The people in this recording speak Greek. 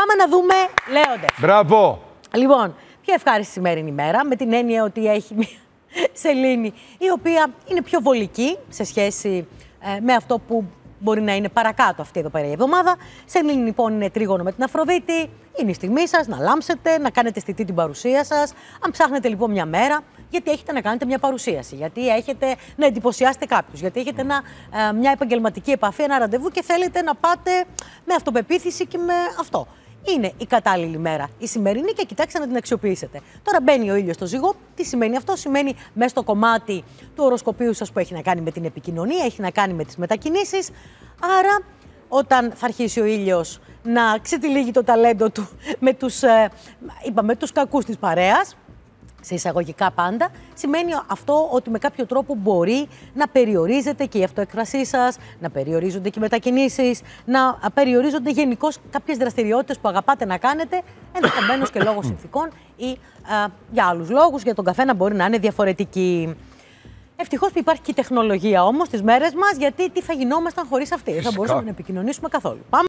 Πάμε να δούμε λέοντες. Μπράβο. Λοιπόν, ποια ευχάριστη σημερινή ημέρα, με την έννοια ότι έχει μια σελήνη η οποία είναι πιο βολική σε σχέση ε, με αυτό που μπορεί να είναι παρακάτω αυτή εδώ πέρα η εβδομάδα. Σελήνη λοιπόν είναι τρίγωνο με την Αφροδίτη. Είναι η στιγμή σας να λάμψετε, να κάνετε αισθητή την παρουσία σας. Αν ψάχνετε λοιπόν μια μέρα, γιατί έχετε να κάνετε μια παρουσίαση, γιατί έχετε να εντυπωσιάσετε κάποιους, γιατί έχετε ένα, ε, μια επαγγελματική επαφή, ένα ραντεβού και θέλετε να πάτε με αυτοπεποίθηση και με αυτό είναι η κατάλληλη μέρα, η σημερινή και κοιτάξτε να την αξιοποιήσετε. Τώρα μπαίνει ο ήλιος στο ζυγό. Τι σημαίνει αυτό, σημαίνει μέσα στο κομμάτι του οροσκοπίου σας που έχει να κάνει με την επικοινωνία, έχει να κάνει με τις μετακινήσεις. Άρα, όταν θα αρχίσει ο ήλιος να ξετυλίγει το ταλέντο του με τους τους ε, κακούς της παρέας, σε εισαγωγικά πάντα, σημαίνει αυτό ότι με κάποιο τρόπο μπορεί να περιορίζεται και η αυτοεκφρασή σας, να περιορίζονται και οι μετακινήσεις, να περιορίζονται γενικώς κάποιες δραστηριότητες που αγαπάτε να κάνετε, ενδεχομένως και λόγω συνθηκών ή για άλλους λόγους. Για τον καθένα μπορεί να είναι διαφορετική. Ευτυχώς που υπάρχει και η τεχνολογία όμως στις μέρες μας, γιατί τι θα γινόμασταν χωρίς αυτή. Δεν θα μπορούσαμε να επικοινωνήσουμε καθόλου.